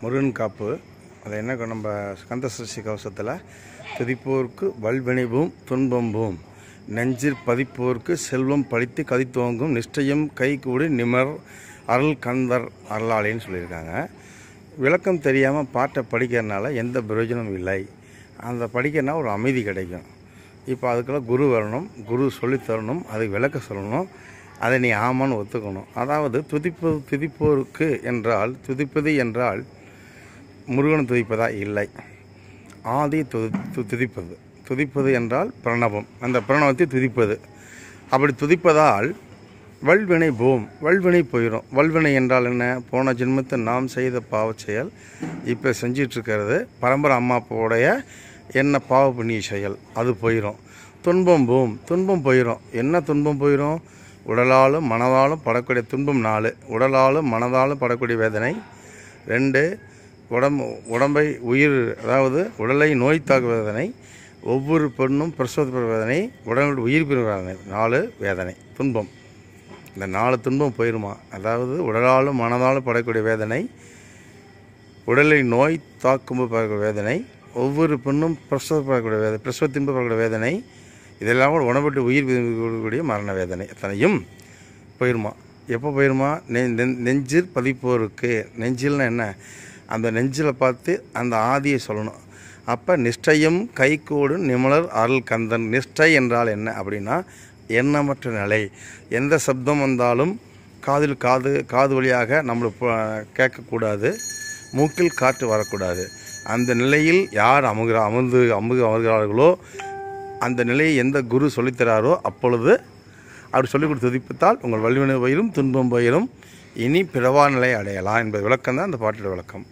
முருகன் காப்பு அதை என்ன நம்ம ஸ்கந்த சிருஷ்டி கவசத்தில் திதிப்போர்க்கு வல்வினைவும் துன்பம்பும் நெஞ்சில் பதிப்போர்க்கு செல்வம் படித்து கதி துவங்கும் நிஷ்டயம் கை கூடி நிமர் அருள் கந்தர் அருளாளின்னு சொல்லியிருக்காங்க விளக்கம் தெரியாமல் பாட்டை படிக்கிறதுனால எந்த பிரயோஜனமும் இல்லை அந்த படிக்கிறனா ஒரு அமைதி கிடைக்கும் இப்போ அதுக்கெல்லாம் குரு வரணும் குரு சொல்லித்தரணும் தரணும் விளக்க சொல்லணும் அதை நீ ஆமான்னு ஒத்துக்கணும் அதாவது துதிப்பது துதிப்போருக்கு என்றால் துதிப்பது என்றால் முருகன் துதிப்பதா இல்லை ஆதி து துதிப்பது துதிப்பது என்றால் பிரணவம் அந்த பிரணவத்தை துதிப்பது அப்படி துதிப்பதால் வல்வினை போம் வல்வினை போயிடும் வல்வினை என்றால் என்ன போன ஜென்மத்தை நாம் செய்த பாவ செயல் இப்போ செஞ்சிட்ருக்கிறது பரம்பரை அம்மா அப்பாவோடைய என்ன பாவ புண்ணிய செயல் அது போயிடும் துன்பம் போம் துன்பம் போயிடும் என்ன துன்பம் போயிடும் உடலாலும் மனதாலும் படக்கூடிய துன்பம் நாலு உடலாலும் மனதாலும் படக்கூடிய வேதனை ரெண்டு உடம்பு உடம்பை உயிர் அதாவது உடலை நோய் தாக்குவதனை ஒவ்வொரு பெண்ணும் பிரசவ வேதனை உடலுடைய உயிர் பிரிவு வேதனை நாலு வேதனை துன்பம் இந்த நாலு துன்பம் போயிருமா அதாவது உடலாலும் மனதாலும் படக்கூடிய வேதனை உடலை நோய் தாக்கும் பார்க்கக்கூடிய வேதனை ஒவ்வொரு பெண்ணும் பிரசவ பார்க்கக்கூடிய வேதனை பிரசவத்தின்போது படக்கூடிய வேதனை இதெல்லாம் கூட உணவுட்டு உயிர் விரும்பக்கூடிய மரண வேதனை அத்தனையும் போயிருமா எப்போ போயிருமா நெ நெஞ்சில் பதிப்போருக்கு நெஞ்சில்னா என்ன அந்த நெஞ்சில் பார்த்து அந்த ஆதியை சொல்லணும் அப்போ நிஷ்டையும் கைகூடு நிமலர் அருள் கந்தன் நிஷ்டை என்றால் என்ன அப்படின்னா எண்ணமற்ற நிலை எந்த சப்தம் வந்தாலும் காதில் காது காது வழியாக நம்மளுக்கு கேட்கக்கூடாது மூக்கில் காற்று வரக்கூடாது அந்த நிலையில் யார் அமுகிற அமர்ந்து அமுக அமர்கிறார்களோ அந்த நிலையை எந்த குரு சொல்லித்தராரோ அப்பொழுது அவர் சொல்லிக் கொடுத்து துதிப்பித்தால் உங்கள் வலிவினை பயிலும் துன்பம் பயிலும் இனி பிறவா நிலை அடையலாம் என்பது விளக்கம் தான் அந்த பாட்டோட விளக்கம்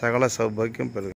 சகல சௌபாகியம் பெறுங்க